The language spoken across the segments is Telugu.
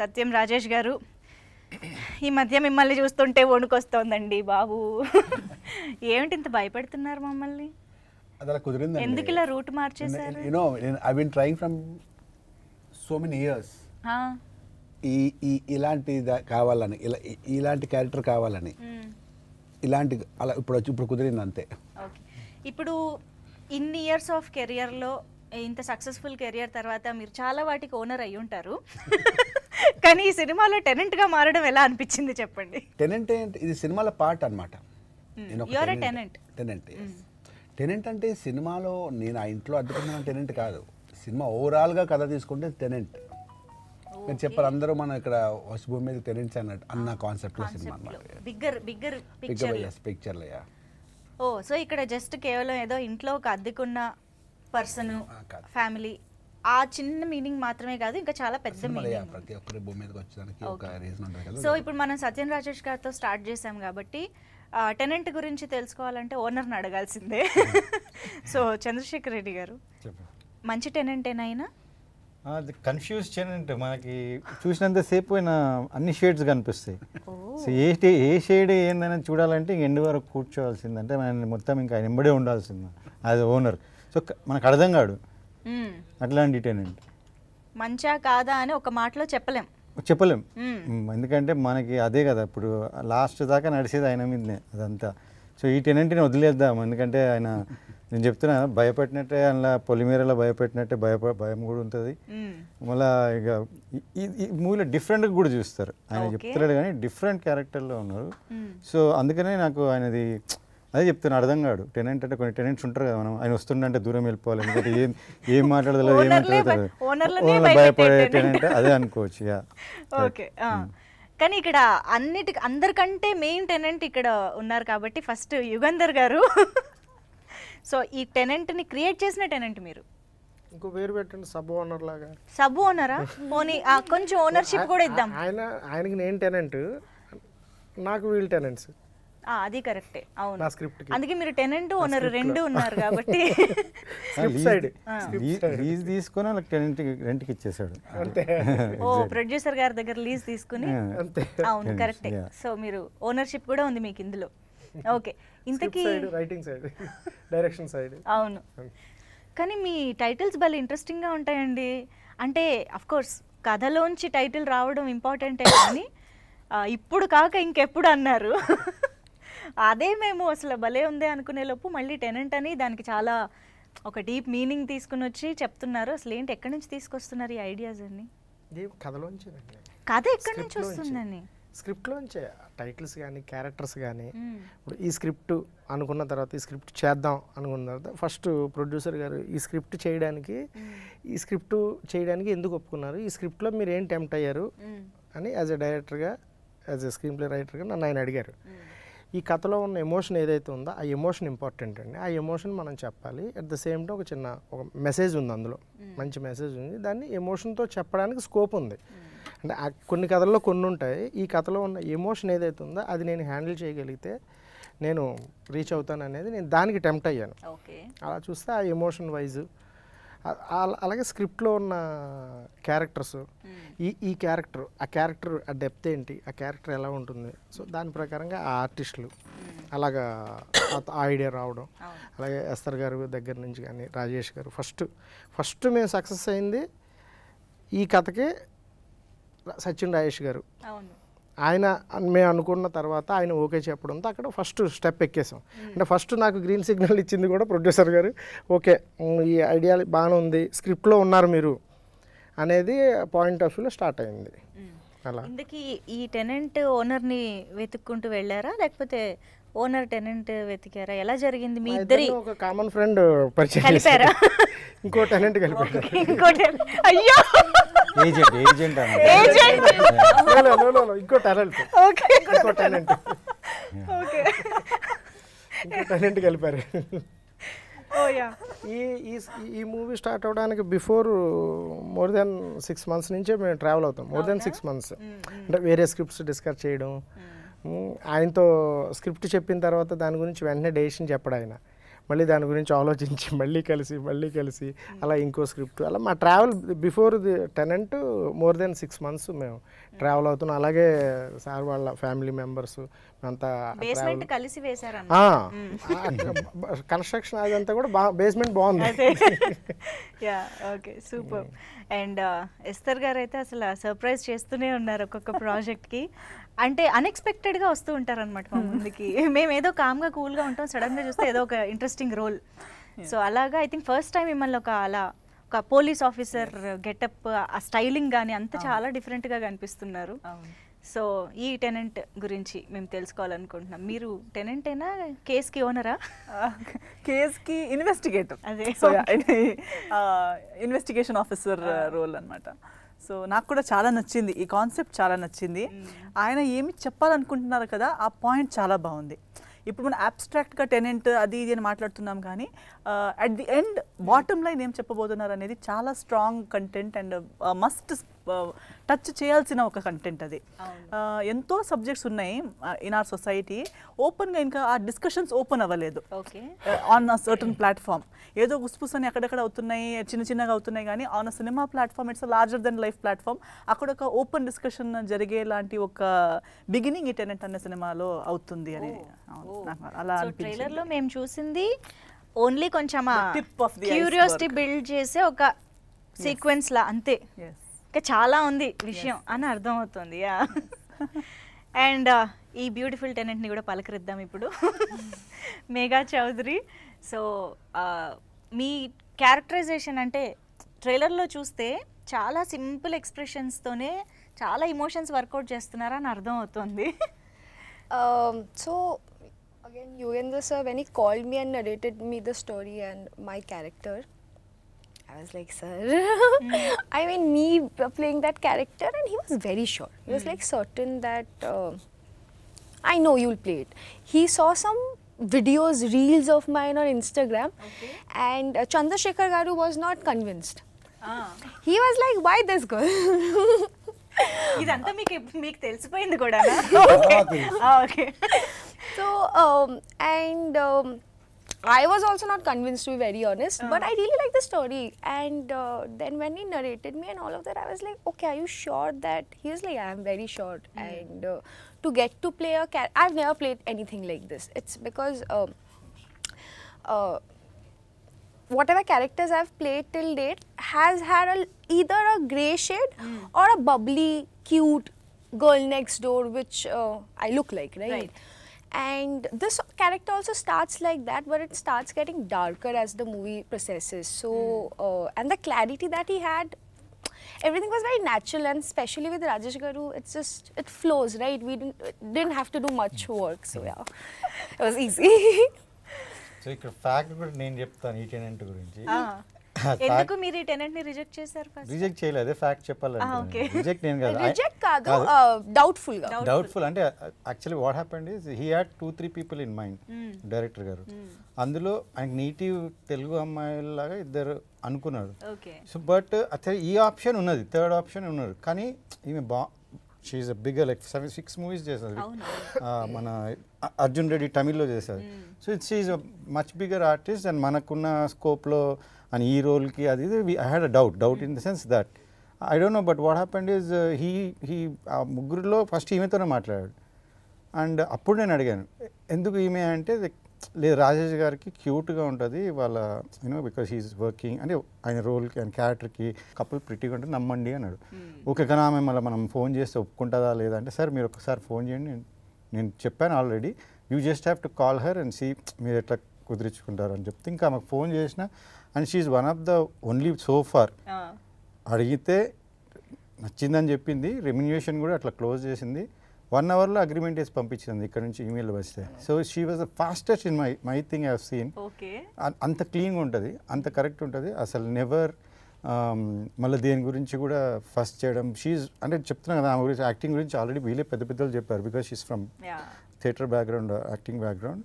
సత్యం రాజేష్ గారు ఈ మధ్య మిమ్మల్ని చూస్తుంటే వణుకొస్తోందండి బాబు ఏమిటి ఇంత భయపెడుతున్నారు మమ్మల్ని కుదిరింది ఎందుకు ఇలా రూట్ మార్చేసారు ఐ ఫ్రమ్ సో ఇయర్స్ ఈ ఈ ఇలాంటి కావాలని ఇలా ఇలాంటి క్యారెక్టర్ కావాలని ఇలాంటి అలా ఇప్పుడు వచ్చి ఇప్పుడు కుదిరింది అంతే ఇప్పుడు ఇన్ని ఇయర్స్ ఆఫ్ కెరియర్లో ఇంత సక్సెస్ఫుల్ కెరియర్ తర్వాత మీరు చాలా వాటికి ఓనర్ అయ్యి ఉంటారు కానీ ఈ సినిమాలో టెనెంట్ గా మారడం ఎలా అనిపించింది చెప్పండి టెనెంట్ ఏంటి ఇది సినిమాల పార్ట్ అనమాట hmm. Tenant tenant hmm. Tenant అంటే సినిమాలో నేను ఆ ఇంట్లో అడ్డుకున్న టెనెంట్ కాదు సినిమా ఓవరాల్ గా కథ తీసుకుంటే టెనెంట్ నేను చెప్పారు అందరూ మనం ఇక్కడ భూమి మీద టెనెంట్స్ అన్నట్టు అన్న ah, లో సినిమా bigger bigger picture oh so ఇక్కడ జస్ట్ కేవలం ఏదో ఇంట్లో ఒక అద్దెకున్న పర్సన్ ఫ్యామిలీ ah, ఆ చిన్న మీనింగ్ మాత్రమే కాదు ఇంకా చాలా పెద్ద సో ఇప్పుడు మనం సత్యన్ రాజేష్ గారితో స్టార్ట్ చేసాం కాబట్టి టెనెంట్ గురించి తెలుసుకోవాలంటే ఓనర్ని అడగాల్సిందే సో చంద్రశేఖర్ రెడ్డి గారు మంచి టెనెంట్ అది కన్ఫ్యూజ్ టెనెంట్ మనకి చూసినంతసేపు అయినా అన్ని షేడ్స్ కనిపిస్తాయి సో oh. ఏ ఏ షేడ్ ఏందని చూడాలంటే ఎండు వరకు కూర్చోవాల్సిందంటే మనం మొత్తం ఇంకా ఆయన ఎంబడే ఉండాల్సిందే యాజ్ ఓనర్ సో మనకు అర్థం కాడు అట్లాంటి టెనెంట్ మంచా కాదా అని ఒక మాటలో చెప్పలేం చెప్పలేం ఎందుకంటే మనకి అదే కదా ఇప్పుడు లాస్ట్ దాకా నడిచేది ఆయన మీదనే అదంతా సో ఈ టెనెంట్ని వదిలేద్దాం ఎందుకంటే ఆయన నేను చెప్తున్నా భయపెట్టినట్టే అందులో పొలిమేరలో భయపెట్టినట్టే భయప భయం కూడా ఉంటుంది మళ్ళీ ఇక ఈ మూవీలో డిఫరెంట్గా కూడా చూస్తారు ఆయన చెప్తున్నాడు కానీ డిఫరెంట్ క్యారెక్టర్లో ఉన్నారు సో అందుకనే నాకు ఆయనది అదే చెప్తాను అర్థం కాడు టెనెంట్ అంటే కొన్ని టెనెంట్స్ ఉంటారు కదా మనం ఆయన వస్తుండే దూరం వెళ్ళిపోవాలి ఎందుకంటే ఏం ఏం మాట్లాడదు ఏమంటారు భయపడే టెనెంట్ అదే అనుకోవచ్చు యా ఓకే hmm. కానీ ఇక్కడ అన్నిటి అందరికంటే మెయిన్ టెనెంట్ ఇక్కడ ఉన్నారు కాబట్టి ఫస్ట్ యుగంధర్ గారు సో ఈ టెనెంట్ని క్రియేట్ చేసిన టెనెంట్ మీరు ఇంకో వేరు పెట్టండి సబ్ ఓనర్ లాగా సబ్ ఓనరా పోనీ కొంచెం ఓనర్షిప్ కూడా ఇద్దాం ఆయన ఆయనకి నేను టెనెంట్ నాకు వీళ్ళు టెనెంట్స్ అది కరెక్టే అవును అందుకే మీరు టెనెంట్ ఓనర్ రెండు ఉన్నారు కాబట్టి లీజ్ తీసుకుని వాళ్ళకి టెనెంట్ రెంట్కి ఇచ్చేసాడు ఓ ప్రొడ్యూసర్ గారి దగ్గర లీజ్ తీసుకుని అవును కరెక్టే సో మీరు ఓనర్షిప్ కూడా ఉంది మీకు ఇందులో ఓకే ఇంతకీ రైటింగ్ సైడ్ డైరెక్షన్ సైడ్ అవును కానీ మీ టైటిల్స్ భలే ఇంట్రెస్టింగ్ గా ఉంటాయండి అంటే అఫ్ కోర్స్ కథలోంచి టైటిల్ రావడం ఇంపార్టెంటే కానీ ఇప్పుడు కాక ఇంకెప్పుడు అన్నారు అదే మేము అసలు భలే ఉందే అనుకునే లోపు మళ్ళీ టెనెంట్ అని దానికి చాలా ఒక డీప్ మీనింగ్ తీసుకుని వచ్చి చెప్తున్నారు అసలు ఏంటి ఎక్కడి నుంచి తీసుకొస్తున్నారు ఈ ఐడియాస్ అన్ని కథ ఎక్కడి నుంచి స్క్రిప్ట్ స్క్రిప్ట్లోంచే టైటిల్స్ కానీ క్యారెక్టర్స్ కానీ ఇప్పుడు ఈ స్క్రిప్ట్ అనుకున్న తర్వాత ఈ స్క్రిప్ట్ చేద్దాం అనుకున్న తర్వాత ఫస్ట్ ప్రొడ్యూసర్ గారు ఈ స్క్రిప్ట్ చేయడానికి ఈ స్క్రిప్ట్ చేయడానికి ఎందుకు ఒప్పుకున్నారు ఈ స్క్రిప్ట్లో మీరు ఏం టెంప్ట్ అయ్యారు అని యాజ్ ఎ డైరెక్టర్గా యాజ్ ఎ స్క్రీన్ ప్లే రైటర్గా నన్ను ఆయన అడిగారు ఈ కథలో ఉన్న ఎమోషన్ ఏదైతే ఉందో ఆ ఎమోషన్ ఇంపార్టెంట్ అండి ఆ ఎమోషన్ మనం చెప్పాలి అట్ ద సేమ్ టైం ఒక చిన్న ఒక మెసేజ్ ఉంది అందులో మంచి మెసేజ్ ఉంది దాన్ని ఎమోషన్తో చెప్పడానికి స్కోప్ ఉంది అంటే కొన్ని కథల్లో కొన్ని ఉంటాయి ఈ కథలో ఉన్న ఎమోషన్ ఏదైతే ఉందో అది నేను హ్యాండిల్ చేయగలిగితే నేను రీచ్ అవుతాను అనేది నేను దానికి టెంప్ట్ అయ్యాను అలా చూస్తే ఆ ఎమోషన్ వైజ్ అలాగే స్క్రిప్ట్లో ఉన్న క్యారెక్టర్స్ ఈ ఈ క్యారెక్టర్ ఆ క్యారెక్టర్ ఆ డెప్త్ ఏంటి ఆ క్యారెక్టర్ ఎలా ఉంటుంది సో దాని ప్రకారంగా ఆ ఆర్టిస్టులు అలాగా ఐడియా రావడం అలాగే ఎస్ఆర్ గారు దగ్గర నుంచి కానీ రాజేష్ గారు ఫస్ట్ ఫస్ట్ మేము సక్సెస్ అయింది ఈ కథకే సచిన్ రాజేష్ గారు ఆయన మేము అనుకున్న తర్వాత ఆయన ఓకే చెప్పడంతో అక్కడ ఫస్ట్ స్టెప్ ఎక్కేసాం అంటే ఫస్ట్ నాకు గ్రీన్ సిగ్నల్ ఇచ్చింది కూడా ప్రొడ్యూసర్ గారు ఓకే ఈ ఐడియా బాగానే ఉంది స్క్రిప్ట్లో ఉన్నారు మీరు అనేది పాయింట్ ఆఫ్ వ్యూలో స్టార్ట్ అయింది అలా ఇందుకీ ఈ టెనెంట్ ఓనర్ని వెతుక్కుంటూ వెళ్ళారా లేకపోతే ఓనర్ టెనెంట్ వెతికారా ఎలా జరిగింది మీ ఇద్దరి ఒక కామన్ ఫ్రెండ్ పరిచయం కలిపారా ఇంకో టెనెంట్ కలిపారు ఇంకో అయ్యో ఏజెంట్ ఏజెంట్ ఏజెంట్ ఇంకో టాలెంట్ ఓకే ఇంకో టాలెంట్ ఓకే ఇంకో టాలెంట్ కలిపారు ఈ ఈ ఈ మూవీ స్టార్ట్ అవడానికి before more than six months నుంచే మేము ట్రావెల్ అవుతాం మోర్ దెన్ సిక్స్ మంత్స్ అంటే వేరే స్క్రిప్ట్స్ డిస్కస్ చేయడం ఆయనతో స్క్రిప్ట్ చెప్పిన తర్వాత దాని గురించి వెంటనే డెసిషన్ చెప్పడు ఆయన మళ్ళీ దాని గురించి ఆలోచించి మళ్ళీ కలిసి మళ్ళీ కలిసి అలా ఇంకో స్క్రిప్ట్ అలా మా travel before the tenant more than six months మేము ట్రావెల్ అవుతున్నాం అలాగే సార్ వాళ్ళ ఫ్యామిలీ మెంబర్స్ అంతా కలిసి కన్స్ట్రక్షన్ అదంతా కూడా బా బేస్మెంట్ బాగుంది ఓకే సూపర్ అండ్ ఎస్తర్ గారు అయితే అసలు సర్ప్రైజ్ చేస్తూనే ఉన్నారు ఒక్కొక్క ప్రాజెక్ట్కి అంటే అన్ఎక్స్పెక్టెడ్ గా వస్తూ ఉంటారనమాట మా hmm. ముందుకి మేము ఏదో కామ్ కూల్ కూల్గా ఉంటాం సడన్ గా చూస్తే ఏదో ఒక ఇంట్రెస్టింగ్ రోల్ సో అలాగా ఐ థింక్ ఫస్ట్ టైం మిమ్మల్ని ఒక అలా ఒక పోలీస్ ఆఫీసర్ గెటప్ ఆ స్టైలింగ్ కానీ అంత చాలా డిఫరెంట్ గా కనిపిస్తున్నారు సో ఈ టెనెంట్ గురించి మేము తెలుసుకోవాలనుకుంటున్నాం మీరు టెనెంట్ అయినా కి ఓనరా కి ఇన్వెస్టిగేటర్ అదే ఇన్వెస్టిగేషన్ ఆఫీసర్ రోల్ అనమాట సో నాకు కూడా చాలా నచ్చింది ఈ కాన్సెప్ట్ చాలా నచ్చింది ఆయన ఏమి చెప్పాలనుకుంటున్నారు కదా ఆ పాయింట్ చాలా బాగుంది ఇప్పుడు మనం అబ్స్ట్రాక్ట్గా టెనెంట్ అది ఇది అని మాట్లాడుతున్నాం కానీ at the end bottom line ఏం చెప్పబోతున్నారు అనేది చాలా strong content and must touch చేయాల్సిన ఒక కంటెంట్ అది ఎంతో సబ్జెక్ట్స్ ఉన్నాయి ఇన్ ఆర్ సొసైటీ ఓపెన్గా ఇంకా ఆ డిస్కషన్స్ ఓపెన్ అవ్వలేదు ఆన్ అ సర్టన్ ప్లాట్ఫామ్ ఏదో గుస్పుస్ అని అక్కడక్కడ అవుతున్నాయి చిన్న చిన్నగా అవుతున్నాయి కానీ ఆన్ అ సినిమా platform it's larger than life platform అక్కడ ఒక ఓపెన్ డిస్కషన్ జరిగే లాంటి ఒక బిగినింగ్ ఈ అనే సినిమాలో అవుతుంది అని అలా ట్రైలర్లో మేము చూసింది ఓన్లీ కొంచెం క్యూరియాసిటీ బిల్డ్ చేసే ఒక సీక్వెన్స్ లా అంతే ఇంకా చాలా ఉంది విషయం అని అర్థమవుతుంది అండ్ uh, ఈ బ్యూటిఫుల్ టెనెంట్ని కూడా పలకరిద్దాం ఇప్పుడు మేఘా చౌదరి సో మీ క్యారెక్టరైజేషన్ అంటే ట్రైలర్లో చూస్తే చాలా సింపుల్ ఎక్స్ప్రెషన్స్తోనే చాలా ఇమోషన్స్ వర్కౌట్ చేస్తున్నారని అర్థం అవుతుంది so again Yugendra sir when he call me and narrated me the story and my character I was like, sir. mm. I mean, me playing that character, and he was very sure. He was mm. like certain that uh, I know you'll play it. He saw some videos, reels of mine on Instagram, okay. and uh, Chandrasekhar Garu was not convinced. Ah. He was like, why this girl? ఇదంతా మీకు మీకు తెలిసిపోయింది కూడా okay so and I was also not convinced to be very honest, uh. but I really like the story. And uh, then when he narrated me and all of that, I was like, okay, are you sure that he was like, I am very sure. Mm. And uh, to get to play a character, I've never played anything like this. It's because um, uh, whatever characters I've played till date has had a, either a grey shade mm. or a bubbly, cute girl next door, which uh, I look like, right? right and this character also starts like that but it starts getting darker as the movie processes so mm. uh, and the clarity that he had everything was very natural and especially with Rajesh Garu it's just it flows right we didn't didn't have to do much hmm. work so hmm. yeah it was easy so ఇక్కడ ఫ్యాక్ట్ కూడా నేను చెప్తాను ఈ గురించి ah. ఎందుకు మీరు ఈ టెనెంట్ ని రిజెక్ట్ చేశారు రిజెక్ట్ చేయలేదు ఫ్యాక్ట్ చెప్పాలంటే రిజెక్ట్ నేను కాదు రిజెక్ట్ కాదు డౌట్ఫుల్ గా డౌట్ఫుల్ అంటే actually what happened is he had two three people in mind director గారు hmm. అందులో ఆయనకి నేటివ్ తెలుగు అమ్మాయిలాగా ఇద్దరు అనుకున్నాడు సో బట్ అతను ఈ ఆప్షన్ ఉన్నది థర్డ్ ఆప్షన్ ఉన్నారు కానీ ఈమె బా she a bigger like seven six movies చేశారు మన అర్జున్ రెడ్డి తమిళ్లో చేశారు so she a much bigger artist and మనకున్న స్కోప్లో అని ఈ రోల్కి అది ఇది I had a doubt doubt in the sense that I don't know but what happened is he he ఆ ముగ్గురులో ఫస్ట్ ఈమెతోనే మాట్లాడాడు అండ్ అప్పుడు నేను అడిగాను ఎందుకు ఈమె అంటే లేదు రాజేష్ గారికి క్యూట్గా ఉంటుంది వాళ్ళ యూనో బికాస్ హీఈస్ వర్కింగ్ అంటే ఆయన రోల్కి ఆయన క్యారెక్టర్కి కపుల్ ప్రిటీగా ఉంటే నమ్మండి అన్నాడు hmm. ఓకే కానీ ఆమె మళ్ళీ మనం ఫోన్ చేస్తే ఒప్పుకుంటుందా లేదా అంటే సార్ మీరు ఒకసారి ఫోన్ చేయండి నేను చెప్పాను already you just have to call her and see మీరు ఎట్లా కుదిరించుకుంటారు అని చెప్తే ఇంకా ఆమెకు ఫోన్ చేసినా and she one of the only so far అడిగితే నచ్చిందని చెప్పింది రెమ్యునేషన్ కూడా అట్లా క్లోజ్ చేసింది వన్ అవర్లో అగ్రిమెంట్ వేసి పంపించింది ఇక్కడ నుంచి ఈమెయిల్ వస్తే so she was the fastest in my my thing have seen అంత క్లీన్గా ఉంటుంది అంత కరెక్ట్ ఉంటుంది అసలు నెవర్ um, మళ్ళీ దేని గురించి కూడా ఫస్ట్ చేయడం షీజ్ అంటే చెప్తున్నాను కదా ఆమె గురించి యాక్టింగ్ గురించి ఆల్రెడీ వీళ్ళే పెద్ద పెద్దలు చెప్పారు because she's from theatre background acting background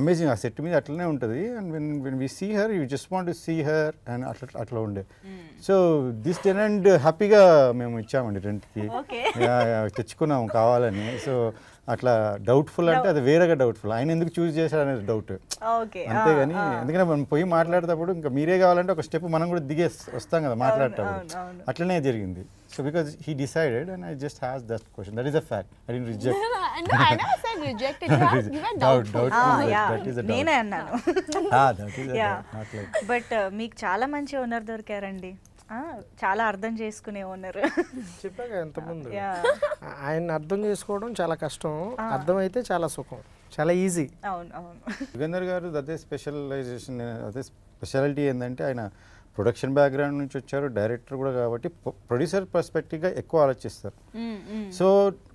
amazing ఆ సెట్ మీద అట్లనే ఉంటుంది and when when we see her you just want see her and అట్లా అట్లా ఉండే సో దిస్ అండ్ హ్యాపీగా మేము ఇచ్చామండి రెంట్కి తెచ్చుకున్నాము కావాలని సో అట్లా డౌట్ఫుల్ అంటే అది వేరేగా డౌట్ఫుల్ ఆయన ఎందుకు చూస్ చేశాడు అనేది డౌట్ అంతేగాని ఎందుకంటే మనం పోయి మాట్లాడేటప్పుడు ఇంకా మీరే కావాలంటే ఒక స్టెప్ మనం కూడా దిగే వస్తాం కదా మాట్లాడేటప్పుడు అట్లనే జరిగింది so because he decided and I just has that question that is a fact I didn't reject నేనే అన్నాను బట్ ah, uh, మీకు చాలా మంచి ఓనర్ దొరికారండి చాలా అర్థం చేసుకునే ఉన్నారు చెప్పాక ఎంతమంది ఆయన అర్థం చేసుకోవడం చాలా కష్టం అర్థం అయితే చాలా సుఖం చాలా ఈజీ అవును అవును గారు అదే స్పెషలైజేషన్ అదే స్పెషాలిటీ ఏంటంటే ఆయన ప్రొడక్షన్ బ్యాక్గ్రౌండ్ నుంచి వచ్చారు డైరెక్టర్ కూడా కాబట్టి ప్రొడ్యూసర్ పర్స్పెక్టివ్గా ఎక్కువ ఆలోచిస్తారు సో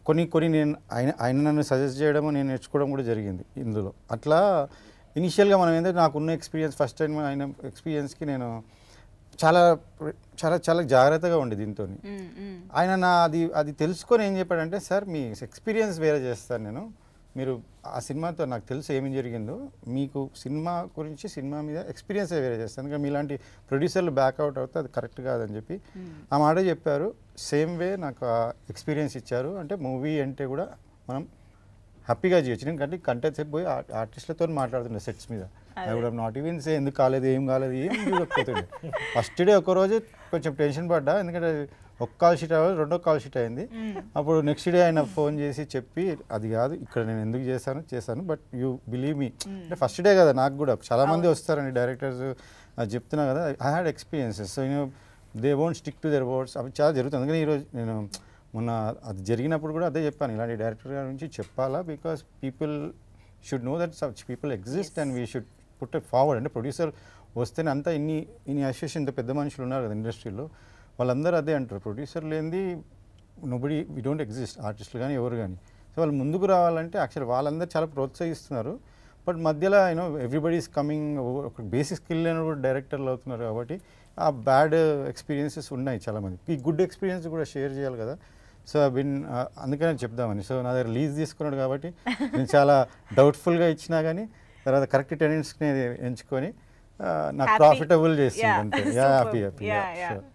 కొన్ని కొన్ని నేను ఆయన ఆయన నన్ను సజెస్ట్ చేయడము నేను నేర్చుకోవడం కూడా జరిగింది ఇందులో అట్లా ఇనిషియల్గా మనం ఏంటంటే నాకున్న ఎక్స్పీరియన్స్ ఫస్ట్ టైం ఆయన ఎక్స్పీరియన్స్కి నేను చాలా చాలా చాలా జాగ్రత్తగా ఉండే దీంతో ఆయన నా అది అది తెలుసుకొని ఏం చెప్పాడంటే సార్ మీ ఎక్స్పీరియన్స్ వేరే చేస్తాను నేను మీరు ఆ సినిమాతో నాకు తెలుసు ఏమి జరిగిందో మీకు సినిమా గురించి సినిమా మీద ఎక్స్పీరియన్స్ వేరే చేస్తాను కానీ మీలాంటి ప్రొడ్యూసర్లు బ్యాక్అవుట్ అవుతే అది కరెక్ట్ కాదని చెప్పి ఆ మాట చెప్పారు సేమ్ వే నాకు ఎక్స్పీరియన్స్ ఇచ్చారు అంటే మూవీ అంటే కూడా మనం హ్యాపీగా చేయొచ్చు నేను కంటే కంటే సేపు పోయి ఆర్టిస్టులతో మాట్లాడుతుండే సెట్స్ మీద I would not even say ఎందుకు కాలేదు ఏం కాలేదు ఏం చూడకపోతుండే ఫస్ట్ డే ఒక్కరోజు కొంచెం టెన్షన్ పడ్డా ఎందుకంటే ఒక కాల్ షీట్ అవ్వాలి రెండో కాల్ షీట్ అయింది అప్పుడు నెక్స్ట్ డే ఆయన ఫోన్ చేసి చెప్పి అది కాదు ఇక్కడ నేను ఎందుకు చేశాను చేశాను బట్ యూ బిలీవ్ మీ అంటే ఫస్ట్ డే కదా నాకు కూడా చాలామంది వస్తారండి డైరెక్టర్స్ చెప్తున్నా కదా I had experiences so you they won't stick to their words అవి చాలా జరుగుతుంది అందుకని ఈరోజు నేను మొన్న అది జరిగినప్పుడు కూడా అదే చెప్పాను ఇలాంటి డైరెక్టర్ గారి నుంచి చెప్పాలా because people should know that such people exist and we should put forward అంటే ప్రొడ్యూసర్ వస్తేనే అంతా ఇన్ని ఇన్ని అసోసియేషన్ ఇంత పెద్ద మనుషులు ఉన్నారు కదా ఇండస్ట్రీలో వాళ్ళందరూ అదే అంటారు ప్రొడ్యూసర్ లేనిది నోబడి వీ డోంట్ ఎగ్జిస్ట్ ఆర్టిస్టులు కానీ ఎవరు కానీ సో వాళ్ళు ముందుకు రావాలంటే యాక్చువల్ వాళ్ళందరూ చాలా ప్రోత్సహిస్తున్నారు బట్ మధ్యలో యూనో ఎవ్రీబడీస్ కమింగ్ ఒక బేసిక్ స్కిల్ అయినా కూడా డైరెక్టర్లు అవుతున్నారు కాబట్టి ఆ బ్యాడ్ ఎక్స్పీరియన్సెస్ ఉన్నాయి చాలామంది ఈ గుడ్ ఎక్స్పీరియన్స్ కూడా షేర్ చేయాలి కదా సో బిన్ uh, అందుకనే చెప్దామని సో నా దగ్గర లీజ్ తీసుకున్నాడు కాబట్టి నేను చాలా డౌట్ఫుల్గా ఇచ్చినా కానీ తర్వాత కరెక్ట్ టెనెంట్స్ని ఎంచుకొని uh, నాకు ప్రాఫిటబుల్ చేసింది అంటే యా హ్యాపీ హ్యాపీ